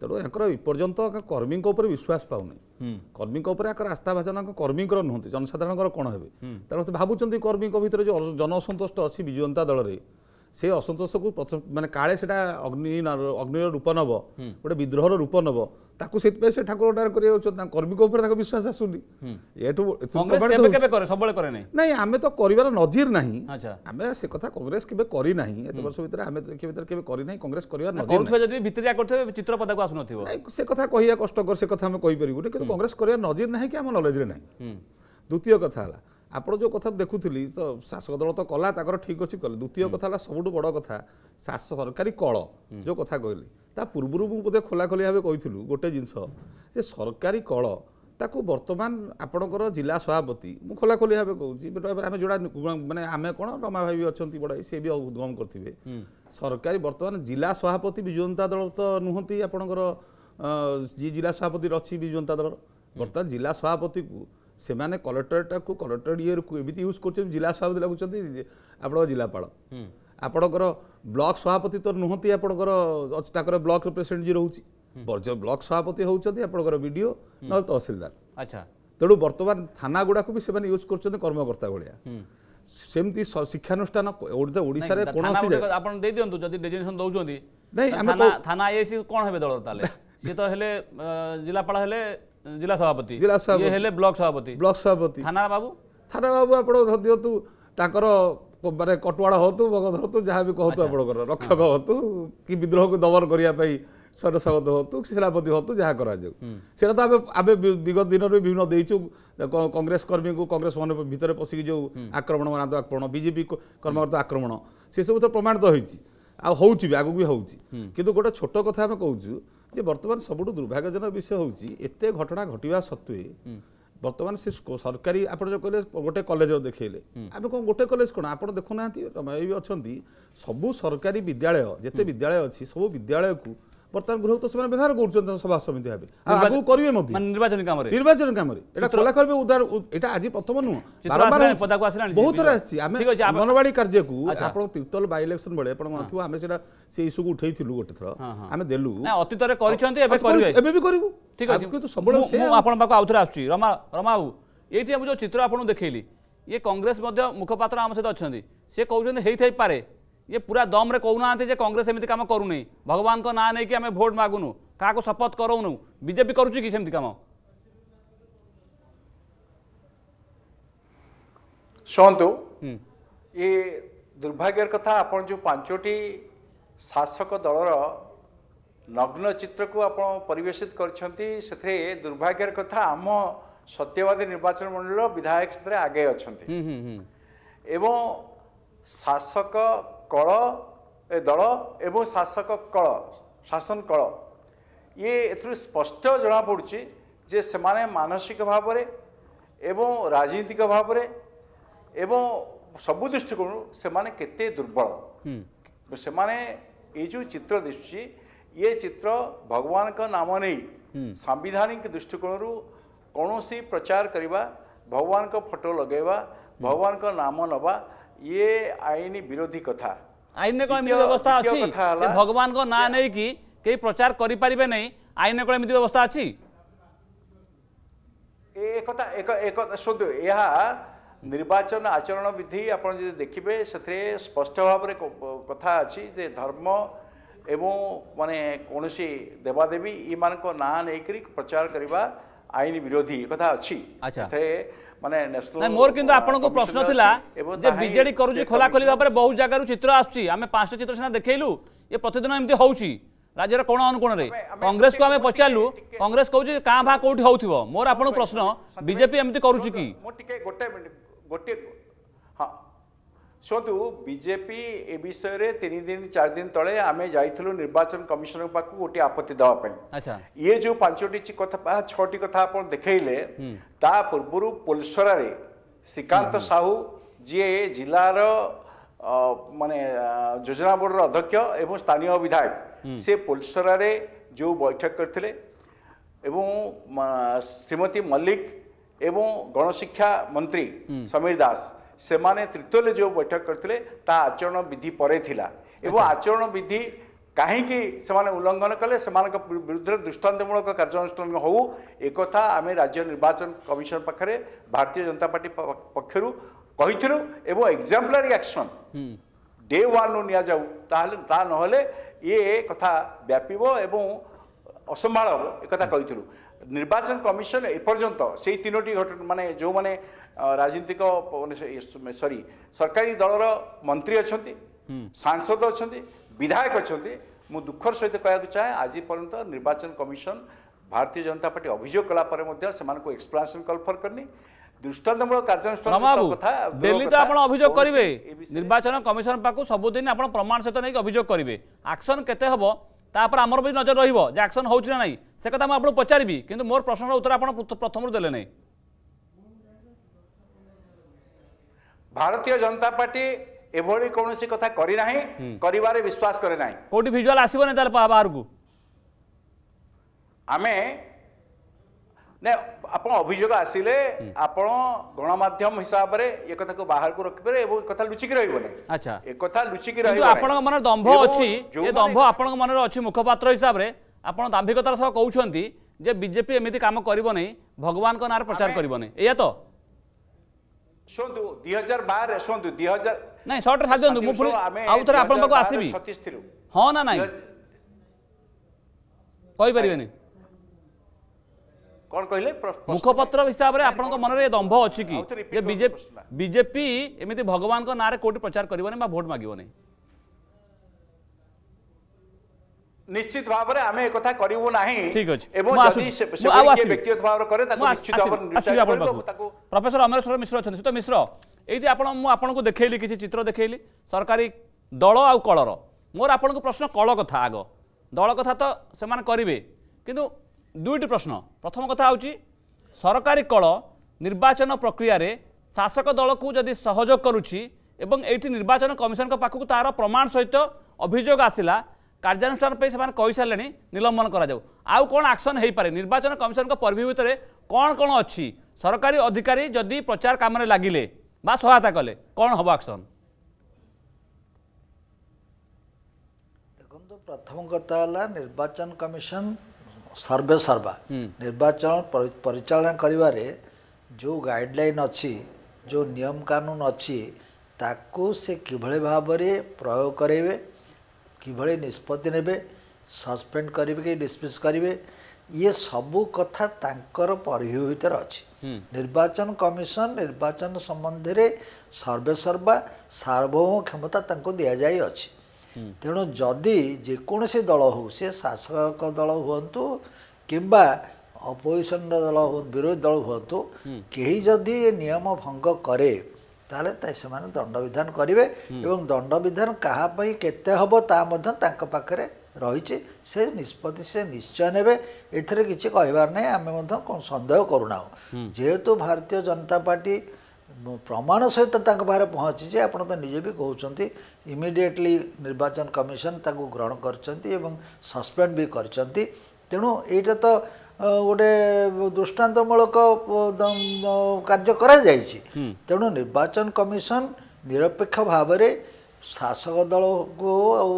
ତେଣୁ ୟାଙ୍କର ଏପର୍ଯ୍ୟନ୍ତ କର୍ମୀଙ୍କ ଉପରେ ବିଶ୍ୱାସ ପାଉନି କର୍ମୀଙ୍କ ଉପରେ ୟାଙ୍କର ଆସ୍ଥାଭାଜନ କର୍ମୀଙ୍କର ନୁହନ୍ତି ଜନସାଧାରଣଙ୍କର କ'ଣ ହେବେ ତେଣୁ ଭାବୁଛନ୍ତି କର୍ମୀଙ୍କ ଭିତରେ ଯେଉଁ ଜନ ଅସନ୍ତୋଷ ଅଛି ବିଜୁ ଜନତା ଦଳରେ ସେ ଅସନ୍ତୋଷକୁ ମାନେ କାଳେ ସେଇଟା ଅଗ୍ନି ଅଗ୍ନିର ରୂପ ନେବ ଗୋଟେ ବିଦ୍ରୋହର ରୂପ ନେବ ତାକୁ ସେଥିପାଇଁ ସେ ଠାକୁର ଅର୍ଡର କରିଯାଉଛନ୍ତି ତାଙ୍କ କର୍ମୀଙ୍କ ଉପରେ ତାଙ୍କ ବିଶ୍ୱାସ ଆସୁନି ଏଠୁ ନାହିଁ ଆମେ ତ କରିବାର ନଜିର ନାହିଁ ଆମେ ସେ କଥା କଂଗ୍ରେସ କେବେ କରିନାହିଁ ଏତେ ବର୍ଷ ଭିତରେ ଆମେ ଦେଖିବା ଭିତରେ କେବେ କରିନାହିଁ କଂଗ୍ରେସ କରିବା ଚିତ୍ରପଦାକୁ ଆସୁନଥିବ ସେ କଥା କହିବା କଷ୍ଟକର ସେ କଥା ଆମେ କହିପାରିବୁନି କିନ୍ତୁ କଂଗ୍ରେସ କରିବା ନଜିର ନାହିଁ କି ଆମ ନଲେଜରେ ନାହିଁ ଦ୍ୱିତୀୟ କଥା ହେଲା ଆପଣ ଯେଉଁ କଥା ଦେଖୁଥିଲି ତ ଶାସକ ଦଳ ତ କଲା ତାଙ୍କର ଠିକ୍ ଅଛି କଲେ ଦ୍ୱିତୀୟ କଥା ହେଲା ସବୁଠୁ ବଡ଼ କଥା ସରକାରୀ କଳ ଯେଉଁ କଥା କହିଲି ତା ପୂର୍ବରୁ ମୁଁ ବୋଧେ ଖୋଲାଖୋଲି ଭାବେ କହିଥିଲୁ ଗୋଟେ ଜିନିଷ ଯେ ସରକାରୀ କଳ ତାକୁ ବର୍ତ୍ତମାନ ଆପଣଙ୍କର ଜିଲ୍ଲା ସଭାପତି ମୁଁ ଖୋଲାଖୋଲି ଭାବେ କହୁଛି ଆମେ ଯୋଡ଼ା ମାନେ ଆମେ କ'ଣ ରମା ଭାଇ ବି ଅଛନ୍ତି ବଡ଼ ଭାଇ ସିଏ ବି ଉଦ୍ଗମ କରିଥିବେ ସରକାରୀ ବର୍ତ୍ତମାନ ଜିଲ୍ଲା ସଭାପତି ବିଜୁ ଜନତା ଦଳ ତ ନୁହନ୍ତି ଆପଣଙ୍କର ଯିଏ ଜିଲ୍ଲା ସଭାପତି ଅଛି ବିଜୁ ଜନତା ଦଳର ବର୍ତ୍ତମାନ ଜିଲ୍ଲା ସଭାପତିକୁ ସେମାନେ କଲେକ୍ଟରଟାକୁ କଲେକ୍ଟର ଇଏକୁ ଏମିତି ୟୁଜ୍ କରୁଛନ୍ତି ଜିଲ୍ଲା ସଭାପତି ଲାଗୁଛନ୍ତି ଆପଣଙ୍କ ଜିଲ୍ଲାପାଳ ଆପଣଙ୍କର ବ୍ଲକ ସଭାପତି ତ ନୁହନ୍ତି ଆପଣଙ୍କର ତାଙ୍କର ବ୍ଲକ ପ୍ରେସିଡେଣ୍ଟ ଯିଏ ରହୁଛି ବ୍ଲକ ସଭାପତି ହେଉଛନ୍ତି ଆପଣଙ୍କର ବିଡ଼ିଓ ନହେଲେ ତହସିଲଦାର ଆଚ୍ଛା ତେଣୁ ବର୍ତ୍ତମାନ ଥାନା ଗୁଡ଼ାକୁ ବି ସେମାନେ ୟୁଜ୍ କରୁଛନ୍ତି କର୍ମକର୍ତ୍ତା ଭଳିଆ ସେମିତି ଶିକ୍ଷାନୁଷ୍ଠାନ ଓଡ଼ିଶାରେ କୌଣସି ଆପଣ ଦେଇଦିଅନ୍ତୁ ଯଦି ଡେଜିନେସନ୍ ଦେଉଛନ୍ତି ଥାନା ଆଇଏସି କ'ଣ ହେବେ ଦଳର ତାହେଲେ ସିଏ ତ ହେଲେ ଜିଲ୍ଲାପାଳ ହେଲେ জেলা সভাপতি জেলা সভাপতি ହେଲେ ବ୍ଲକ ସଭାପତି ବ୍ଲକ ସଭାପତି ଥାନା ବାବୁ ଥାନା ବାବୁ ଆପଣ ଧରିଦିଅନ୍ତୁ ତାଙ୍କର ମାନେ କଟୁଆଡ଼ ହୁଅନ୍ତୁ ମଗ ଧରନ୍ତୁ ଯାହା ବି କୁହନ୍ତୁ ଆପଣଙ୍କର ରକ୍ଷକ ହୁଅନ୍ତୁ କି ବିଦ୍ରୋହକୁ ଦମନ କରିବା ପାଇଁ ସୈନ୍ୟସାଗତ ହୁଅନ୍ତୁ ସେନାପତି ହୁଅନ୍ତୁ ଯାହା କରାଯାଉ ସେଟା ତ ଆମେ ଆମେ ବିଗତ ଦିନରେ ବିଭିନ୍ନ ଦେଇଛୁ କଂଗ୍ରେସ କର୍ମୀଙ୍କୁ କଂଗ୍ରେସ ମାନଙ୍କ ଭିତରେ ପଶିକି ଯେଉଁ ଆକ୍ରମଣ ଆକ୍ରମଣ ବିଜେପି କର୍ମକର୍ତ୍ତା ଆକ୍ରମଣ ସେସବୁ ତ ପ୍ରମାଣିତ ହୋଇଛି ଆଉ ହେଉଛି ବି ଆଗକୁ ବି ହେଉଛି କିନ୍ତୁ ଗୋଟେ ଛୋଟ କଥା ଆମେ କହୁଛୁ ଯେ ବର୍ତ୍ତମାନ ସବୁଠୁ ଦୁର୍ଭାଗ୍ୟଜନକ ବିଷୟ ହେଉଛି ଏତେ ଘଟଣା ଘଟିବା ସତ୍ତ୍ୱେ ବର୍ତ୍ତମାନ ସେ ସରକାରୀ ଆପଣ ଯେଉଁ କହିଲେ ଗୋଟେ କଲେଜର ଦେଖେଇଲେ ଆମେ କ'ଣ ଗୋଟେ କଲେଜ କ'ଣ ଆପଣ ଦେଖୁନାହାନ୍ତି ରମୟ ବି ଅଛନ୍ତି ସବୁ ସରକାରୀ ବିଦ୍ୟାଳୟ ଯେତେ ବିଦ୍ୟାଳୟ ଅଛି ସବୁ ବିଦ୍ୟାଳୟକୁ ବର୍ତ୍ତମାନ ଗୃହକୁ ତ ସେମାନେ ବ୍ୟବହାର କରୁଛନ୍ତି ସଭା ସମିତି ଭାବେ ଆଗକୁ କରିବେ ମଧ୍ୟ ନିର୍ବାଚନ କାମରେ ନିର୍ବାଚନ କାମରେ ଏଇଟା ଖୋଲା କରିବେ ଉଦାର ଏଇଟା ଆଜି ପ୍ରଥମ ନୁହଁ ପଦାକୁ ଆସିଲାଣି ବହୁତ ଥର ଆସିଛି ଆମେ ଅଙ୍ଗନବାଡି କାର୍ଯ୍ୟକୁ ଆପଣ ତିର୍ତ୍ତୋଲ ବାଇ ଇଲେକ୍ସନ ବେଳେ ଆପଣ ମନେଥିବ ଆମେ ସେଇଟା ସେ ଇସ୍ୟୁକୁ ଉଠେଇଥିଲୁ ଗୋଟେ ଥର ଆମେ ଦେଲୁ ଅତୀତରେ କରିଛନ୍ତି ଏବେ କରିବେ ଏବେ ବି କରିବୁ ଠିକ ଅଛି କିନ୍ତୁ ସବୁବେଳେ ମୁଁ ଆପଣଙ୍କ ପାଖକୁ ଆଉଥରେ ଆସୁଛି ରମା ରମା ବାବୁ ଏଇଠି ମୁଁ ଯେଉଁ ଚିତ୍ର ଆପଣଙ୍କୁ ଦେଖେଇଲି ଇଏ କଂଗ୍ରେସ ମଧ୍ୟ ମୁଖପାତ୍ର ଆମ ସହିତ ଅଛନ୍ତି ସେ କହୁଛନ୍ତି ହେଇଥାଇପାରେ ଇଏ ପୁରା ଦମ୍ରେ କହୁନାହାନ୍ତି ଯେ କଂଗ୍ରେସ ଏମିତି କାମ କରୁନି ଭଗବାନଙ୍କ ନାଁ ନେଇକି ଆମେ ଭୋଟ୍ ମାଗୁନୁ କାହାକୁ ଶପଥ କରଉନୁ ବିଜେପି କରୁଛି କି ସେମିତି କାମ ଶୁଣନ୍ତୁ ଇଏ ଦୁର୍ଭାଗ୍ୟର କଥା ଆପଣ ଯେଉଁ ପାଞ୍ଚଟି ଶାସକ ଦଳର ନଗ୍ନ ଚିତ୍ରକୁ ଆପଣ ପରିବେଷିତ କରିଛନ୍ତି ସେଥିରେ ଦୁର୍ଭାଗ୍ୟର କଥା ଆମ ସତ୍ୟବାଦୀ ନିର୍ବାଚନ ମଣ୍ଡଳୀର ବିଧାୟକ ସେଥିରେ ଆଗେଇ ଅଛନ୍ତି ଏବଂ ଶାସକ କଳ ଏ ଦଳ ଏବଂ ଶାସକ କଳ ଶାସନ କଳ ଇଏ ଏଥିରୁ ସ୍ପଷ୍ଟ ଜଣାପଡ଼ୁଛି ଯେ ସେମାନେ ମାନସିକ ଭାବରେ ଏବଂ ରାଜନୀତିକ ଭାବରେ ଏବଂ ସବୁ ଦୃଷ୍ଟିକୋଣରୁ ସେମାନେ କେତେ ଦୁର୍ବଳ ସେମାନେ ଏଇ ଯେଉଁ ଚିତ୍ର ଦିଶୁଛି ଇଏ ଚିତ୍ର ଭଗବାନଙ୍କ ନାମ ନେଇ ସାମ୍ବିଧାନିକ ଦୃଷ୍ଟିକୋଣରୁ କୌଣସି ପ୍ରଚାର କରିବା ଭଗବାନଙ୍କ ଫଟୋ ଲଗାଇବା ଭଗବାନଙ୍କ ନାମ ନେବା ইয়ে আইন বিরোধী কথা আইনে কোন এমনি ব্যবস্থা আছে ভগবানক না নেইকি কেই প্রচার করি পারিবে নাই আইনে কোন এমনি ব্যবস্থা আছে এ কথা এক এক শুধু ইহা ନିର୍ବାଚନ ଆଚରଣ ବିଧି ଆପଣ ଯଦି ଦେଖିବେ ସେଥିରେ ସ୍ପଷ୍ଟ ଭାବରେ କଥା ଅଛି ଯେ ଧର୍ମ ଏବଂ ମାନେ କୌଣସି ଦେବାଦେବୀ ଏମାନଙ୍କ ନାଁ ନେଇକରି ପ୍ରଚାର କରିବା ଆଇନ ବିରୋଧୀ କଥା ଅଛି ସେଥିରେ ମାନେ ନ୍ୟାସନାଲ ମୋର କିନ୍ତୁ ଆପଣଙ୍କ ପ୍ରଶ୍ନ ଥିଲା ଯେ ବିଜେଡି କରୁଛି ଖୋଲାଖୋଲି ଭାବରେ ବହୁତ ଜାଗାରୁ ଚିତ୍ର ଆସୁଛି ଆମେ ପାଞ୍ଚଟା ଚିତ୍ର ସିନା ଦେଖେଇଲୁ ଇଏ ପ୍ରତିଦିନ ଏମିତି ହେଉଛି ରାଜ୍ୟର କୋଣ ଅନୁକୋଣରେ କଂଗ୍ରେସକୁ ଆମେ ପଚାରିଲୁ କଂଗ୍ରେସ କହୁଛି କାଁ ଭା କୋଉଠି ହଉଥିବ ମୋର ଆପଣଙ୍କ ପ୍ରଶ୍ନ ବିଜେପି ଏମିତି କରୁଛି କି ମୁଁ ଟିକେ ଗୋଟେ ମିନିଟ୍ ଗୋଟିଏ ଶୁଣନ୍ତୁ ବିଜେପି ଏ ବିଷୟରେ ତିନି ଦିନ ଚାରି ଦିନ ତଳେ ଆମେ ଯାଇଥିଲୁ ନିର୍ବାଚନ କମିଶନଙ୍କ ପାଖକୁ ଗୋଟିଏ ଆପତ୍ତି ଦେବା ପାଇଁ ଇଏ ଯୋଉ ପାଞ୍ଚଟି କଥା ଛଅଟି କଥା ଆପଣ ଦେଖେଇଲେ ତା ପୂର୍ବରୁ ପୋଲସରାରେ ଶ୍ରୀକାନ୍ତ ସାହୁ ଯିଏ ଜିଲ୍ଲାର ମାନେ ଯୋଜନା ବୋର୍ଡର ଅଧ୍ୟକ୍ଷ ଏବଂ ସ୍ଥାନୀୟ ବିଧାୟକ ସେ ପୋଲସରାରେ ଯେଉଁ ବୈଠକ କରିଥିଲେ ଏବଂ ଶ୍ରୀମତୀ ମଲ୍ଲିକ ଏବଂ ଗଣଶିକ୍ଷା ମନ୍ତ୍ରୀ ସମୀର ଦାସ ସେମାନେ ତ୍ରିତୋଲରେ ଯେଉଁ ବୈଠକ କରିଥିଲେ ତା ଆଚରଣ ବିଧି ପରେ ଥିଲା ଏବଂ ଆଚରଣ ବିଧି କାହିଁକି ସେମାନେ ଉଲ୍ଲଙ୍ଘନ କଲେ ସେମାନଙ୍କ ବିରୁଦ୍ଧରେ ଦୃଷ୍ଟାନ୍ତମୂଳକ କାର୍ଯ୍ୟାନୁଷ୍ଠାନ ହେଉ ଏକଥା ଆମେ ରାଜ୍ୟ ନିର୍ବାଚନ କମିଶନ ପାଖରେ ଭାରତୀୟ ଜନତା ପାର୍ଟି ପକ୍ଷରୁ କହିଥିଲୁ ଏବଂ ଏକ୍ଜାମ୍ପଲାରି ଆକ୍ସନ୍ ଡେ ୱାନ୍ରୁ ନିଆଯାଉ ତାହେଲେ ତା ନହେଲେ ଇଏ କଥା ବ୍ୟାପିବ ଏବଂ ଅସମ୍ଭାଳ ହେବ ଏକଥା କହିଥିଲୁ ନିର୍ବାଚନ କମିଶନ ଏପର୍ଯ୍ୟନ୍ତ ସେଇ ତିନୋଟି ଘଟଣା ମାନେ ଯେଉଁମାନେ ରାଜନୈତିକ ସରି ସରକାରୀ ଦଳର ମନ୍ତ୍ରୀ ଅଛନ୍ତି ସାଂସଦ ଅଛନ୍ତି ବିଧାୟକ ଅଛନ୍ତି ମୁଁ ଦୁଃଖର ସହିତ କହିବାକୁ ଚାହେଁ ଆଜି ପର୍ଯ୍ୟନ୍ତ ନିର୍ବାଚନ କମିଶନ ଭାରତୀୟ ଜନତା ପାର୍ଟି ଅଭିଯୋଗ କଲା ପରେ ମଧ୍ୟ ସେମାନଙ୍କୁ ଏକ୍ସପ୍ଲାନେସନ କଲଫର କରିନି ଦୃଷ୍ଟାନ୍ତମୂଳକ କାର୍ଯ୍ୟାନୁଷ୍ଠାନ କଥା ଡେଲି ତ ଆପଣ ଅଭିଯୋଗ କରିବେ ନିର୍ବାଚନ କମିଶନ ପାଖକୁ ସବୁଦିନ ଆପଣ ପ୍ରମାଣ ସହିତ ନେଇକି ଅଭିଯୋଗ କରିବେ ଆକ୍ସନ କେତେ ହେବ ତାପରେ ଆମର ବି ନଜର ରହିବ ଯେ ଆକ୍ସନ ହେଉଛି ନା ନାହିଁ ସେ କଥା ମୁଁ ଆପଣଙ୍କୁ ପଚାରିବି କିନ୍ତୁ ମୋର ପ୍ରଶ୍ନର ଉତ୍ତର ଆପଣ ପ୍ରଥମରୁ ଦେଲେ ନାହିଁ ଭାରତୀୟ ଜନତା ପାର୍ଟି ଏଭଳି କୌଣସି କଥା କରିନାହିଁ କରିବାରେ ବିଶ୍ୱାସ କରେ ନାହିଁ କୋଉଠି ଭିଜୁଆଲ ଆସିବନି ତାହେଲେ ବାହାରକୁ ଆମେ ନା ଆପଣ ଅଭିଯୋଗ ଆସିଲେ ଆପଣ ଗଣମାଧ୍ୟମ ହିସାବରେ ଏ କଥାକୁ ବାହାରକୁ ରଖିପାରିବେ ଏବଂ କଥା ଲୁଚିକି ରହିବନି ଆଚ୍ছা ଏ କଥା ଲୁଚିକି ରହିବ ଆପଣଙ୍କ ମନରେ ଦମ୍ଭ ଅଛି ଏ ଦମ୍ଭ ଆପଣଙ୍କ ମନରେ ଅଛି ମୁଖପାତ୍ର ହିସାବରେ ଆପଣ ଦାମ୍ଭିକତାର ସହ କହୁଛନ୍ତି ଯେ ବିଜେପି ଏମିତି କାମ କରିବ ନାହିଁ ଭଗବାନଙ୍କ ନାଁରେ ପ୍ରଚାର କରିବ ନାହିଁ ଏଇଆ ତ ଶୁଣନ୍ତୁ ଦୁଇ ହଜାର ବାର ଶୁଣନ୍ତୁ ଦୁଇ ହଜାର ନାଇଁ ସର୍ଟରେ ସାରି ଦିଅନ୍ତୁ ମୁଁ ପୁଣି ଆଉ ଥରେ ଆପଣଙ୍କ ପାଖକୁ ଆସିବି ଛତିଶରୁ ହଁ ନା ନାଇଁ କହିପାରିବେନି କ'ଣ କହିଲେ ମୁଖପତ୍ର ହିସାବରେ ଆପଣଙ୍କ ମନରେ ଦମ୍ଭ ଅଛି କି ଯେ ବିଜେପି ଏମିତି ଭଗବାନଙ୍କ ନାଁରେ କୋଉଠି ପ୍ରଚାର କରିବନି ବା ଭୋଟ ମାଗିବନି ନିଶ୍ଚିତ ଭାବରେ ଆମେ ଏକଥା କରିବୁ ନାହିଁ ଠିକ ଅଛି ଏବଂ ବ୍ୟକ୍ତିଗତ ଭାବରେ କରେ ତାକୁ ପ୍ରଫେସର ଅମରେଶ୍ୱର ମିଶ୍ର ଅଛନ୍ତି ସୁତ ମିଶ୍ର ଏଇଠି ଆପଣ ମୁଁ ଆପଣଙ୍କୁ ଦେଖେଇଲି କିଛି ଚିତ୍ର ଦେଖେଇଲି ସରକାରୀ ଦଳ ଆଉ କଳର ମୋର ଆପଣଙ୍କୁ ପ୍ରଶ୍ନ କଳ କଥା ଆଗ ଦଳ କଥା ତ ସେମାନେ କରିବେ କିନ୍ତୁ ଦୁଇଟି ପ୍ରଶ୍ନ ପ୍ରଥମ କଥା ହେଉଛି ସରକାରୀ କଳ ନିର୍ବାଚନ ପ୍ରକ୍ରିୟାରେ ଶାସକ ଦଳକୁ ଯଦି ସହଯୋଗ କରୁଛି ଏବଂ ଏଇଠି ନିର୍ବାଚନ କମିଶନଙ୍କ ପାଖକୁ ତା'ର ପ୍ରମାଣ ସହିତ ଅଭିଯୋଗ ଆସିଲା କାର୍ଯ୍ୟାନୁଷ୍ଠାନ ପାଇଁ ସେମାନେ କହିସାରିଲେଣି ନିଲମ୍ବନ କରାଯାଉ ଆଉ କ'ଣ ଆକ୍ସନ୍ ହୋଇପାରେ ନିର୍ବାଚନ କମିଶନଙ୍କ ପର୍ଭ୍ୟୁ ଭିତରେ କ'ଣ କ'ଣ ଅଛି ସରକାରୀ ଅଧିକାରୀ ଯଦି ପ୍ରଚାର କାମରେ ଲାଗିଲେ ବା ସହାୟତା କଲେ କ'ଣ ହେବ ଆକ୍ସନ୍ ଦେଖନ୍ତୁ ପ୍ରଥମ କଥା ହେଲା ନିର୍ବାଚନ କମିଶନ ସର୍ବେ ସର୍ବା ନିର୍ବାଚନ ପରିଚାଳନା କରିବାରେ ଯେଉଁ ଗାଇଡ଼ଲାଇନ୍ ଅଛି ଯେଉଁ ନିୟମ କାନୁନ ଅଛି ତାକୁ ସେ କିଭଳି ଭାବରେ ପ୍ରୟୋଗ କରାଇବେ କିଭଳି ନିଷ୍ପତ୍ତି ନେବେ ସସ୍ପେଣ୍ଡ କରିବେ କି ଡିସମିସ୍ କରିବେ ଇଏ ସବୁ କଥା ତାଙ୍କର ପରିଭ୍ୟ ଭିତରେ ଅଛି ନିର୍ବାଚନ କମିଶନ ନିର୍ବାଚନ ସମ୍ବନ୍ଧରେ ସର୍ବେସର୍ବା ସାର୍ବଭୌମ କ୍ଷମତା ତାଙ୍କୁ ଦିଆଯାଇଅଛି ତେଣୁ ଯଦି ଯେକୌଣସି ଦଳ ହେଉ ସେ ଶାସକ ଦଳ ହୁଅନ୍ତୁ କିମ୍ବା ଅପୋଜିସନର ଦଳ ହୁଅନ୍ତୁ ବିରୋଧୀ ଦଳ ହୁଅନ୍ତୁ କେହି ଯଦି ଏ ନିୟମ ଭଙ୍ଗ କରେ ତାହେଲେ ସେମାନେ ଦଣ୍ଡବିଧାନ କରିବେ ଏବଂ ଦଣ୍ଡବିଧାନ କାହା ପାଇଁ କେତେ ହେବ ତାହା ମଧ୍ୟ ତାଙ୍କ ପାଖରେ ରହିଛି ସେ ନିଷ୍ପତ୍ତି ସେ ନିଶ୍ଚୟ ନେବେ ଏଥିରେ କିଛି କହିବାର ନାହିଁ ଆମେ ମଧ୍ୟ କ'ଣ ସନ୍ଦେହ କରୁନାହୁଁ ଯେହେତୁ ଭାରତୀୟ ଜନତା ପାର୍ଟି ପ୍ରମାଣ ସହିତ ତାଙ୍କ ପାଖରେ ପହଞ୍ଚିଛି ଆପଣ ତ ନିଜେ ବି କହୁଛନ୍ତି ଇମିଡ଼ିଏଟଲି ନିର୍ବାଚନ କମିଶନ ତାକୁ ଗ୍ରହଣ କରିଛନ୍ତି ଏବଂ ସସ୍ପେଣ୍ଡ ବି କରିଛନ୍ତି ତେଣୁ ଏଇଟା ତ ଗୋଟେ ଦୃଷ୍ଟାନ୍ତମୂଳକ କାର୍ଯ୍ୟ କରାଯାଇଛି ତେଣୁ ନିର୍ବାଚନ କମିଶନ ନିରପେକ୍ଷ ଭାବରେ ଶାସକ ଦଳକୁ ଆଉ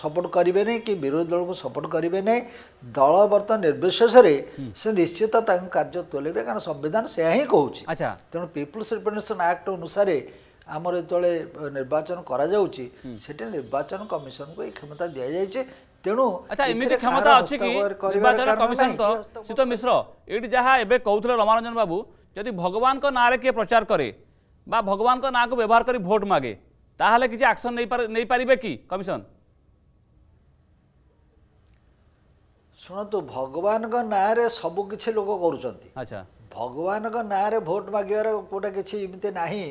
ସପୋର୍ଟ କରିବେ ନାହିଁ କି ବିରୋଧୀ ଦଳକୁ ସପୋର୍ଟ କରିବେ ନାହିଁ ଦଳ ବର୍ତ୍ତମାନ ନିର୍ବିଶେଷରେ ସେ ନିଶ୍ଚିତ ତାଙ୍କ କାର୍ଯ୍ୟ ତୋଲେଇବେ କାରଣ ସମ୍ବିଧାନ ସେୟା ହିଁ କହୁଛି ତେଣୁ ପିପୁଲ୍ସ ରିପ୍ରେଜେଣ୍ଟେସନ୍ ଆକ୍ଟ ଅନୁସାରେ ଆମର ଯେତେବେଳେ ନିର୍ବାଚନ କରାଯାଉଛି ସେଠି ନିର୍ବାଚନ କମିଶନକୁ ଏଇ କ୍ଷମତା ଦିଆଯାଇଛି ତେଣୁ ଆଚ୍ଛା ଏମିତି କ୍ଷମତା ଅଛି କି ନିର୍ବାଚନ କମିଶନଙ୍କ ସୀତ ମିଶ୍ର ଏଇଠି ଯାହା ଏବେ କହୁଥିଲେ ରମାରଞ୍ଜନ ବାବୁ ଯଦି ଭଗବାନଙ୍କ ନାଁରେ କିଏ ପ୍ରଚାର କରେ ବା ଭଗବାନଙ୍କ ନାଁକୁ ବ୍ୟବହାର କରି ଭୋଟ ମାଗେ ତାହେଲେ କିଛି ଆକ୍ସନ ନେଇପାରିବେ କି କମିଶନ ଶୁଣନ୍ତୁ ଭଗବାନଙ୍କ ନାଁରେ ସବୁକିଛି ଲୋକ କରୁଛନ୍ତି ଭଗବାନଙ୍କ ନାଁରେ ଭୋଟ ମାଗିବାର କୋଉଟା କିଛି ଏମିତି ନାହିଁ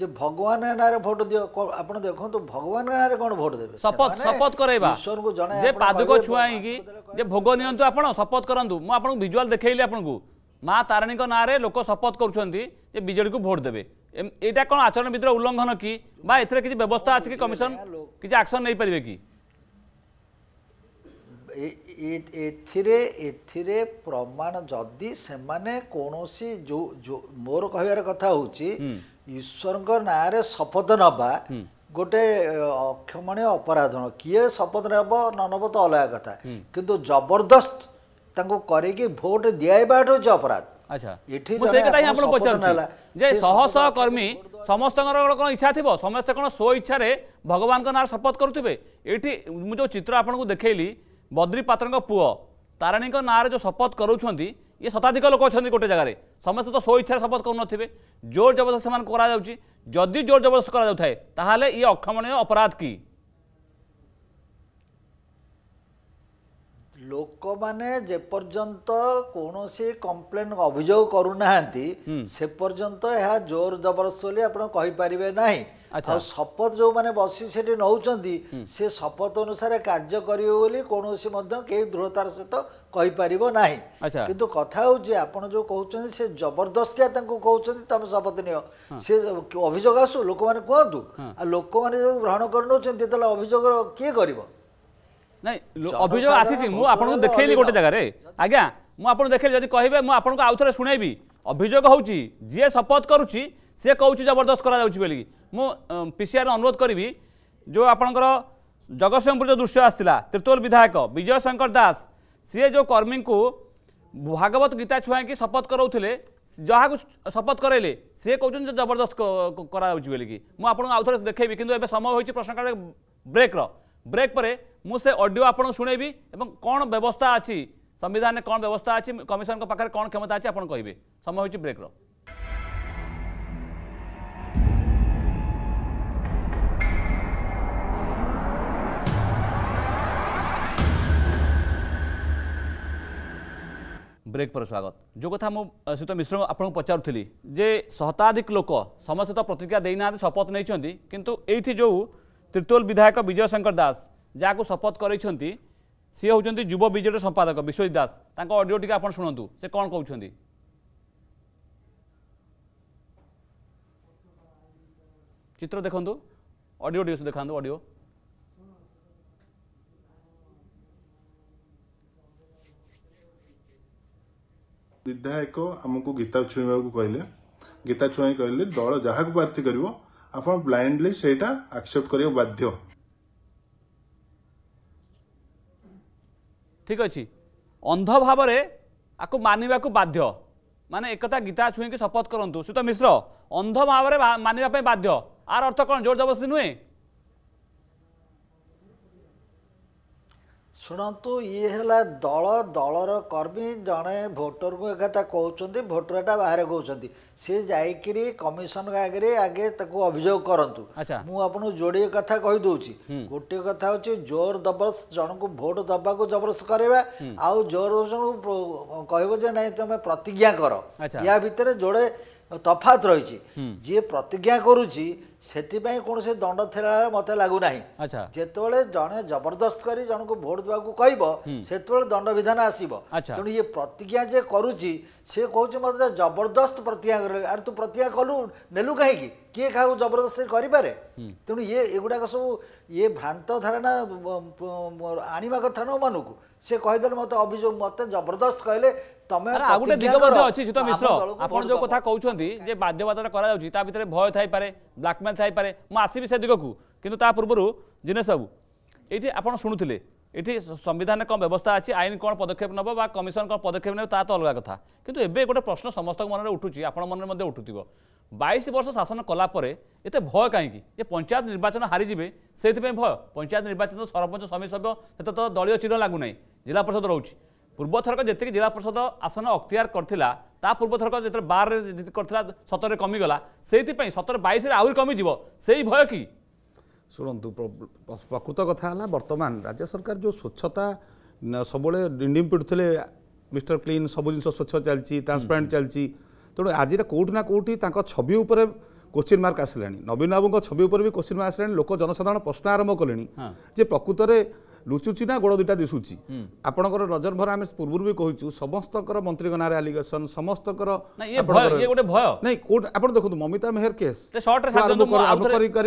ଯେ ଭଗବାନଙ୍କ ନାଁରେ ଭୋଟ ଦିଅ ଆପଣ ଦେଖନ୍ତୁ ଭଗବାନଙ୍କ ନାଁରେ କଣ ଭୋଟ ଦେବେ ଶପଥ ଶପଥ କରାଇବା ଈଶ୍ୱରଙ୍କୁ ଜଣାଇ ଯେ ପାଦୁକ ଛୁଆଁ ହେଇକି ଯେ ଭୋଗ ନିଅନ୍ତୁ ଆପଣ ଶପଥ କରନ୍ତୁ ମୁଁ ଆପଣଙ୍କୁ ଭିଜୁଆଲ୍ ଦେଖେଇଲି ଆପଣଙ୍କୁ ମା ତାରିଣୀଙ୍କ ନାଁରେ ଲୋକ ଶପଥ କରୁଛନ୍ତି ଯେ ବିଜେଡ଼ିକୁ ଭୋଟ ଦେବେ ଏଇଟା କ'ଣ ଆଚରଣ ବିଧିର ଉଲ୍ଲଙ୍ଘନ କି ବା ଏଥିରେ କିଛି ବ୍ୟବସ୍ଥା ଅଛି କି କମିଶନ କିଛି ଆକ୍ସନ ନେଇପାରିବେ କି ଏଥିରେ ଏଥିରେ ପ୍ରମାଣ ଯଦି ସେମାନେ କୌଣସି ଯୋଉ ମୋର କହିବାର କଥା ହଉଛି ଈଶ୍ୱରଙ୍କ ନାଁରେ ଶପଥ ନେବା ଗୋଟେ ଅକ୍ଷମଣୀୟ ଅପରାଧ କିଏ ଶପଥ ନେବ ନ ନେବ ତ ଅଲଗା କଥା କିନ୍ତୁ ଜବରଦସ୍ତ ତାଙ୍କୁ କରିକି ଭୋଟ ଦିଆଇବାଠୁ ହଉଛି ଅପରାଧ ଯେ ଶହ ଶହ କର୍ମୀ ସମସ୍ତଙ୍କର କ'ଣ ଇଚ୍ଛା ଥିବ ସମସ୍ତେ କ'ଣ ସ୍ୱ ଇଚ୍ଛାରେ ଭଗବାନଙ୍କ ନାଁରେ ଶପଥ କରୁଥିବେ ଏଠି ମୁଁ ଯେଉଁ ଚିତ୍ର ଆପଣଙ୍କୁ ଦେଖେଇଲି ବଦ୍ରି ପାତ୍ରଙ୍କ ପୁଅ ତାରିଣୀଙ୍କ ନାଁରେ ଯେଉଁ ଶପଥ କରାଉଛନ୍ତି ଇଏ ଶତାଧିକ ଲୋକ ଅଛନ୍ତି ଗୋଟେ ଜାଗାରେ ସମସ୍ତେ ତ ସ୍ୱ ଇଚ୍ଛାରେ ଶପଥ କରୁନଥିବେ ଜୋର ଜବରଦସ୍ତ ସେମାନଙ୍କୁ କରାଯାଉଛି ଯଦି ଜୋର ଜବରଦସ୍ତ କରାଯାଉଥାଏ ତାହେଲେ ଇଏ ଅକ୍ଷମଣୀୟ ଅପରାଧ କି ଲୋକମାନେ ଯେପର୍ଯ୍ୟନ୍ତ କୌଣସି କମ୍ପ୍ଲେନ୍ ଅଭିଯୋଗ କରୁନାହାନ୍ତି ସେ ପର୍ଯ୍ୟନ୍ତ ଏହା ଜୋର ଜବରଦସ୍ତ ବୋଲି ଆପଣ କହିପାରିବେ ନାହିଁ ଆଉ ଶପଥ ଯେଉଁମାନେ ବସି ସେଠି ନେଉଛନ୍ତି ସେ ଶପଥ ଅନୁସାରେ କାର୍ଯ୍ୟ କରିବେ ବୋଲି କୌଣସି ମଧ୍ୟ କେହି ଦୃଢ଼ତାର ସହିତ କହିପାରିବ ନାହିଁ କିନ୍ତୁ କଥା ହେଉଛି ଆପଣ ଯେଉଁ କହୁଛନ୍ତି ସେ ଜବରଦସ୍ତିଆ ତାଙ୍କୁ କହୁଛନ୍ତି ତମେ ଶପଥ ନିଅ ସେ ଅଭିଯୋଗ ଆସୁ ଲୋକମାନେ କୁହନ୍ତୁ ଆଉ ଲୋକମାନେ ଯଦି ଗ୍ରହଣ କରିନେଉଛନ୍ତି ତାହେଲେ ଅଭିଯୋଗ କିଏ କରିବ ନାଇଁ ଅଭିଯୋଗ ଆସିଛି ମୁଁ ଆପଣଙ୍କୁ ଦେଖେଇଲି ଗୋଟେ ଜାଗାରେ ଆଜ୍ଞା ମୁଁ ଆପଣଙ୍କୁ ଦେଖେଇଲି ଯଦି କହିବେ ମୁଁ ଆପଣଙ୍କୁ ଆଉ ଥରେ ଶୁଣେଇବି ଅଭିଯୋଗ ହେଉଛି ଯିଏ ଶପଥ କରୁଛି ସିଏ କହୁଛି ଜବରଦସ୍ତ କରାଯାଉଛି ବୋଲିକି ମୁଁ ପିସିଆର ଅନୁରୋଧ କରିବି ଯେଉଁ ଆପଣଙ୍କର ଜଗତସିଂହପୁର ଯେଉଁ ଦୃଶ୍ୟ ଆସିଥିଲା ତିର୍ତ୍ତୋଲ ବିଧାୟକ ବିଜୟ ଶଙ୍କର ଦାସ ସିଏ ଯେଉଁ କର୍ମୀଙ୍କୁ ଭାଗବତ ଗୀତା ଛୁଆଇକି ଶପଥ କରାଉଥିଲେ ଯାହାକୁ ଶପଥ କରାଇଲେ ସିଏ କହୁଛନ୍ତି ଯେ ଜବରଦସ୍ତ କରାଯାଉଛି ବୋଲିକି ମୁଁ ଆପଣଙ୍କୁ ଆଉ ଥରେ ଦେଖେଇବି କିନ୍ତୁ ଏବେ ସମୟ ହୋଇଛି ପ୍ରଶ୍ନକାଳ ବ୍ରେକ୍ର ब्रेक पर मुझे अडियो आप शुणी और कौन व्यवस्था अच्छी संविधान में कौन व्यवस्था अच्छी कमिशन पाखे कौन क्षमता अच्छी आप कहे समय हो ब्रेक र ब्रेक पर स्वागत जो कथा मुत मिश्र आपको पचारूली जे शताधिक लोक समस्त तो प्रतिक्रिया देना शपथ नहीं कितु ये जो ত্রিতোল বিধায়ক বিজয় শঙ্কর দাস যাকে শপথ করাইছেন সি হচ্ছেন যুব বিজেডির সম্পাদক বিশ্বজিৎ দাস তাঁর অডিও টিকে আপনার শুণতু সে কম কৌন চিত্র দেখুন অডিও টিকে দেখান অডিও ବିଧାୟକ ଆମକୁ ଗୀତା ଛୁଇଁବାକୁ କହିଲେ ଗୀତା ଛୁଆଇଁ କହିଲେ ଦଳ ଯାହାକୁ ପ୍ରାର୍ଥୀ କରିବ ଆପଣ ବ୍ଲାଇଣ୍ଡଲି ସେଇଟା ଆକ୍ସେପ୍ଟ କରିବା ବାଧ୍ୟ ଠିକ ଅଛି ଅନ୍ଧ ଭାବରେ ଆକୁ ମାନିବାକୁ ବାଧ୍ୟ ମାନେ ଏକଥା ଗୀତା ଛୁଇଁକି ଶପଥ କରନ୍ତୁ ସୁତ ମିଶ୍ର ଅନ୍ଧ ଭାବରେ ମାନିବା ପାଇଁ ବାଧ୍ୟ ଆର ଅର୍ଥ କ'ଣ ଜୋର ଜବରଦସ୍ତି ନୁହେଁ ଶୁଣନ୍ତୁ ଇଏ ହେଲା ଦଳ ଦଳର କର୍ମୀ ଜଣେ ଭୋଟରକୁ ଏକଥା କହୁଛନ୍ତି ଭୋଟର ଏଟା ବାହାରେ କହୁଛନ୍ତି ସେ ଯାଇକିରି କମିଶନ ଆଗରେ ଆଗେ ତାକୁ ଅଭିଯୋଗ କରନ୍ତୁ ମୁଁ ଆପଣଙ୍କୁ ଯୋଡ଼ିଏ କଥା କହିଦେଉଛି ଗୋଟିଏ କଥା ହେଉଛି ଜୋର ଜବରଦସ୍ତ ଜଣଙ୍କୁ ଭୋଟ ଦେବାକୁ ଜବରଦସ୍ତ କରେଇବା ଆଉ ଜୋର ଜଣଙ୍କୁ କହିବ ଯେ ନାଇଁ ତୁମେ ପ୍ରତିଜ୍ଞା କର ୟା ଭିତରେ ଯୋଡ଼େ ତଫାତ ରହିଛି ଯିଏ ପ୍ରତିଜ୍ଞା କରୁଛି ସେଥିପାଇଁ କୌଣସି ଦଣ୍ଡ ଥିଲା ମୋତେ ଲାଗୁନାହିଁ ଯେତେବେଳେ ଜଣେ ଜବରଦସ୍ତ କରି ଜଣକୁ ଭୋଟ ଦେବାକୁ କହିବ ସେତେବେଳେ ଦଣ୍ଡ ବିଧାନ ଆସିବ ତେଣୁ ଇଏ ପ୍ରତିଜ୍ଞା ଯେ କରୁଛି ସେ କହୁଛି ମୋତେ ଜବରଦସ୍ତ ପ୍ରତିଜ୍ଞା କରିଲେ ଆରେ ତୁ ପ୍ରତିଜ୍ଞା କଲୁ ନେଲୁ କାହିଁକି କିଏ କାହାକୁ ଜବରଦସ୍ତି କରିପାରେ ତେଣୁ ଇଏ ଏଗୁଡ଼ାକ ସବୁ ଇଏ ଭ୍ରାନ୍ତ ଧାରଣା ଆଣିବା କଥା ନୁହଁ ମନକୁ ସେ କହିଦେଲେ ମୋତେ ଅଭିଯୋଗ ମୋତେ ଜବରଦସ୍ତ କହିଲେ ତମେ ଆଉ ଗୋଟେ ଦିଗ ମଧ୍ୟ ଅଛି ସୁତ ମିଶ୍ର ଆପଣ ଯୋଉ କଥା କହୁଛନ୍ତି ଯେ ବାଧ୍ୟବାଧତା କରାଯାଉଛି ତା ଭିତରେ ଭୟ ଥାଇପାରେ ବ୍ଲାକମେଲ୍ ଥାଇପାରେ ମୁଁ ଆସିବି ସେ ଦିଗକୁ କିନ୍ତୁ ତା ପୂର୍ବରୁ ଜିନିଷ ସବୁ ଏଇଠି ଆପଣ ଶୁଣୁଥିଲେ ଏଠି ସମ୍ବିଧାନ କ'ଣ ବ୍ୟବସ୍ଥା ଅଛି ଆଇନ କ'ଣ ପଦକ୍ଷେପ ନେବ ବା କମିଶନ କ'ଣ ପଦକ୍ଷେପ ନେବ ତା ତ ଅଲଗା କଥା କିନ୍ତୁ ଏବେ ଗୋଟେ ପ୍ରଶ୍ନ ସମସ୍ତଙ୍କ ମନରେ ଉଠୁଛି ଆପଣ ମନରେ ମଧ୍ୟ ଉଠୁଥିବ ବାଇଶ ବର୍ଷ ଶାସନ କଲା ପରେ ଏତେ ଭୟ କାହିଁକି ଯେ ପଞ୍ଚାୟତ ନିର୍ବାଚନ ହାରିଯିବେ ସେଥିପାଇଁ ଭୟ ପଞ୍ଚାୟତ ନିର୍ବାଚନ ସରପଞ୍ଚ ସମିତି ସଭ୍ୟ ସେତେ ତ ଦଳୀୟ ଚିହ୍ନ ଲାଗୁନାହିଁ ଜିଲ୍ଲା ପରିଷଦ ରହୁଛି ପୂର୍ବଥରକ ଯେତିକି ଜିଲ୍ଲା ପରିଷଦ ଆସନ ଅକ୍ତିଆର କରିଥିଲା ତା ପୂର୍ବଥରକ ଯେତେବେଳେ ବାରରେ କରିଥିଲା ସତରରେ କମିଗଲା ସେଇଥିପାଇଁ ସତର ବାଇଶରେ ଆହୁରି କମିଯିବ ସେଇ ଭୟ କି ଶୁଣନ୍ତୁ ପ୍ରକୃତ କଥା ହେଲା ବର୍ତ୍ତମାନ ରାଜ୍ୟ ସରକାର ଯେଉଁ ସ୍ୱଚ୍ଛତା ସବୁବେଳେ ଡିଣ୍ଡିମ ପିଟୁଥିଲେ ମିଷ୍ଟର କ୍ଲିନ୍ ସବୁ ଜିନିଷ ସ୍ୱଚ୍ଛ ଚାଲିଛି ଟ୍ରାନ୍ସପାରେଣ୍ଟ ଚାଲିଛି ତେଣୁ ଆଜିର କେଉଁଠି ନା କେଉଁଠି ତାଙ୍କ ଛବି ଉପରେ କୋଶ୍ଚିନ୍ ମାର୍କ ଆସିଲାଣି ନବୀନ ବାବୁଙ୍କ ଛବି ଉପରେ ବି କୋଶ୍ଚିନ୍ ମାର୍କ ଆସିଲାଣି ଲୋକ ଜନସାଧାରଣ ପ୍ରଶ୍ନ ଆରମ୍ଭ କଲେଣି ଯେ ପ୍ରକୃତରେ ଲୁଚୁଛି ନା ଗୋଡ଼ ଦୁଇଟା ଦିଶୁଛି ଆପଣଙ୍କର ନଜର ଭର ଆମେ ପୂର୍ବରୁ ବି କହିଛୁ ସମସ୍ତଙ୍କର ମନ୍ତ୍ରୀଙ୍କ ନାଁରେ ଆଲିଗେସନ୍ ସମସ୍ତଙ୍କର ଆପଣ ଦେଖନ୍ତୁ ମମିତା ମେହର କେସ୍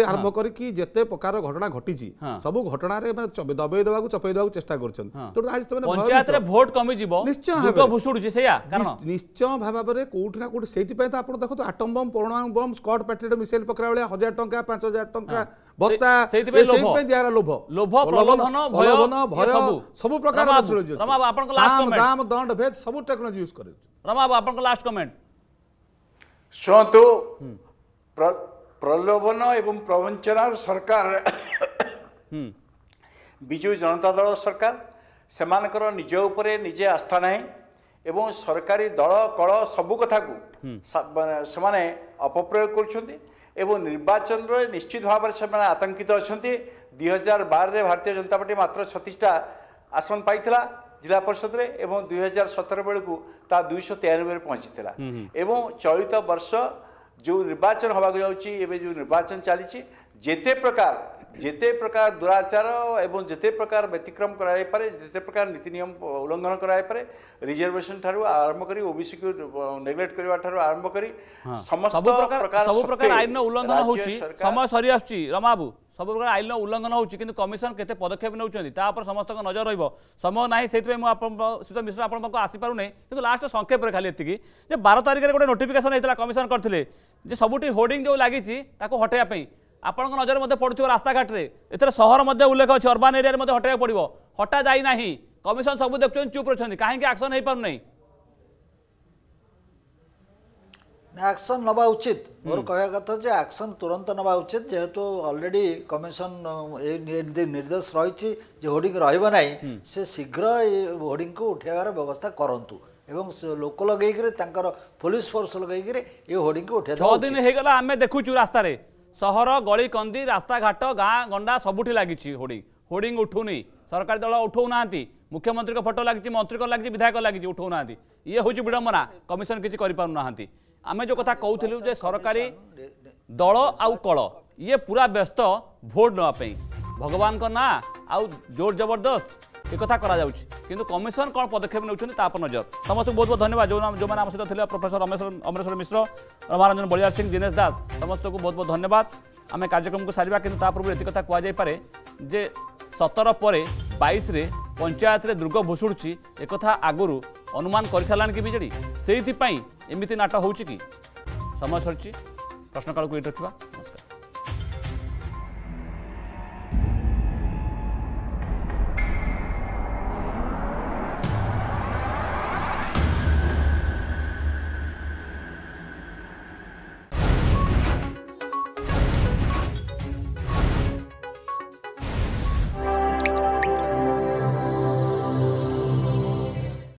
ଆରମ୍ଭ କରିକି ଯେତେ ପ୍ରକାର ଘଟଣା ଘଟିଛି ସବୁ ଘଟଣାରେ ଏମାନେ ଦବେଇ ଦେବାକୁ ଚପେଇ ଦେବାକୁ ଚେଷ୍ଟା କରୁଛନ୍ତି ନିଶ୍ଚୟ ଭାବରେ କୋଉଠି ନା କୋଉଠି ସେଇଥିପାଇଁ ତ ଆପଣ ଦେଖନ୍ତୁ ଆଟମ୍ ବମ୍ ପୌଣ ବମ୍ ସ୍କଟ ପ୍ୟାଟ୍ରିଡ୍ ମିସାଇଲ୍ ପକେଇଲା ଭଳିଆ ହଜାର ଟଙ୍କା ପାଞ୍ଚ ହଜାର ଟଙ୍କା ଭତ୍ତା ସେଇଥିପାଇଁ ଦିଆର ଲୋଭ ଲୋଭ ପ୍ରଲୋଭନ ଭୟ ସବୁ ପ୍ରକାର ରମାବାବୁ ଆପଣଙ୍କ ଲାଷ୍ଟ କମେଣ୍ଟ ଦାମ ଦଣ୍ଡ ଭେଦ ସବୁ ଟେକ୍ନୋଲୋଜି ୟୁଜ୍ କରେ ରମାବାବୁ ଆପଣଙ୍କ ଲାଷ୍ଟ କମେଣ୍ଟ ଶୁଣନ୍ତୁ ପ୍ରଲୋଭନ ଏବଂ ପ୍ରବଞ୍ଚନାର ସରକାର ବିଜୁ ଜନତା ଦଳ ସରକାର ସେମାନଙ୍କର ନିଜ ଉପରେ ନିଜେ ଆସ୍ଥା ନାହିଁ ଏବଂ ସରକାରୀ ଦଳ କଳ ସବୁ କଥାକୁ ସେମାନେ ଅପପ୍ରୟୋଗ କରୁଛନ୍ତି এবং নির্বাচনের নিশ্চিত ভাবে সে আতঙ্কিত অনেক দুই হাজার বারে ভারতীয় জনতা পার্টি মাত্র ছতিশটা আসন পাই জেলা পরিষদে এবং দুই হাজার সতের বেড়ে তা দুইশ তেয়ানবে পৌঁছি এবং চলিত বর্ষ যে নির্বাচন হওয়া যাচ্ছে এবার যে নির্বাচন চালছে যেতে প্রকার ଯେତେ ପ୍ରକାର ଦୁରାଚାର ଏବଂ ଯେତେ ପ୍ରକାର ବ୍ୟତିକ୍ରମ କରାଯାଇପାରେ ଯେତେ ପ୍ରକାର ନୀତି ନିୟମ ଉଲ୍ଲଙ୍ଘନ କରାଯାଇପାରେ ରିଜର୍ଭେସନ ଠାରୁ ଆରମ୍ଭ କରି ଓବିସିକୁ ନେଗ୍ଲେକ୍ଟ କରିବା ଠାରୁ ଆରମ୍ଭ କରି ସମସ୍ତ ପ୍ରକାର ସବୁ ପ୍ରକାର ଆଇନର ଉଲ୍ଲଂଘନ ହେଉଛି ସମୟ ସରି ଆସୁଛି ରମାବୁ ସବୁ ପ୍ରକାର ଆଇନର ଉଲ୍ଲଂଘନ ହେଉଛି କିନ୍ତୁ କମିଶନ କେତେ ପଦକ୍ଷେପ ନେଉଛନ୍ତି ତା ଉପରେ ସମସ୍ତଙ୍କ ନଜର ରହିବ ସମୟ ନାହିଁ ସେଇଥିପାଇଁ ମୁଁ ଆପଣଙ୍କ ସହିତ ମିଶ୍ର ଆପଣଙ୍କ ପାଖକୁ ଆସିପାରୁନାହିଁ କିନ୍ତୁ ଲାଷ୍ଟ ସଂକ୍ଷେପରେ ଖାଲି ଏତିକି ଯେ ବାର ତାରିଖରେ ଗୋଟେ ନୋଟିଫିକେସନ ହେଇଥିଲା କମିଶନ କରିଥିଲେ ଯେ ସବୁଠି ହୋର୍ଡିଂ ଯେଉଁ ଲାଗିଛି ତାକୁ ହଟାଇବା ପାଇଁ ଆପଣଙ୍କ ନଜର ମଧ୍ୟ ପଡ଼ୁଥିବ ରାସ୍ତାଘାଟରେ ଏଥିରେ ସହର ମଧ୍ୟ ଉଲ୍ଲେଖ ଅଛି ଅର୍ବାନ୍ ଏରିଆରେ ମଧ୍ୟ ହଟାଇବାକୁ ପଡ଼ିବ ହଟା ଯାଇନାହିଁ କମିଶନ ସବୁ ଦେଖୁଛନ୍ତି ଚୁପ୍ ରହିଛନ୍ତି କାହିଁକି ଆକ୍ସନ୍ ହେଇପାରୁନାହିଁ ଆକ୍ସନ୍ ନେବା ଉଚିତ ମୋର କହିବା କଥା ଯେ ଆକ୍ସନ୍ ତୁରନ୍ତ ନେବା ଉଚିତ ଯେହେତୁ ଅଲରେଡ଼ି କମିଶନ୍ ଏ ନିର୍ଦ୍ଦେଶ ରହିଛି ଯେ ହୋର୍ଡିଂ ରହିବ ନାହିଁ ସେ ଶୀଘ୍ର ଏ ହୋର୍ଡିଂକୁ ଉଠାଇବାର ବ୍ୟବସ୍ଥା କରନ୍ତୁ এবং লোক লগাইকি তাঁর পুলিশ ফোর্স লগাইকি এই হোর্ডিং উঠে ছদিন হয়ে গেল আমি দেখুছু রাস্তায় ସହର ଗଳିକନ୍ଦି ରାସ୍ତାଘାଟ ଗାଁ ଗଣ୍ଡା ସବୁଠି ଲାଗିଛି ହୋର୍ଡିଂ ହୋର୍ଡିଂ ଉଠୁନି ସରକାରୀ ଦଳ ଉଠାଉନାହାନ୍ତି ମୁଖ୍ୟମନ୍ତ୍ରୀଙ୍କ ଫଟୋ ଲାଗିଛି ମନ୍ତ୍ରୀଙ୍କ ଲାଗିଛି ବିଧାୟକ ଲାଗିଛି ଉଠାଉନାହାନ୍ତି ଇଏ ହେଉଛି ବିଡ଼ମ୍ବନା କମିଶନ କିଛି କରିପାରୁନାହାନ୍ତି ଆମେ ଯେଉଁ କଥା କହୁଥିଲୁ ଯେ ସରକାରୀ ଦଳ ଆଉ କଳ ଇଏ ପୁରା ବ୍ୟସ୍ତ ଭୋଟ ନେବା ପାଇଁ ଭଗବାନଙ୍କ ନାଁ ଆଉ ଜୋର ଜବରଦସ୍ତ একথা করা যাচ্ছে কিন্তু কমিশন কোণ পদক্ষেপ নেওছেন তা আপনার নজর সমস্ত বহু বহু ধন্যবাদ যে আমার সহ লে প্রফেসর অমরেশ্বর মিশ্র রমারঞ্জন বলিয়ার সিং দীনেশ দাস সমস্ত বহু বহু ধন্যবাদ আমি কার্যক্রমকে সারা কিন্তু তা পূর্বে এত কথা কুযাইপরে যে সতর পরে বাইশে পঞ্চায়েতরে দুর্গ ভুষুড়ুছি একথা আগর অনুমান করে সারা কি বিজেডি সেইপাই এমিতি নাট হচ্ছে কি সময় সরিছি প্রশ্নকালকে এটি রাখা নমস্কার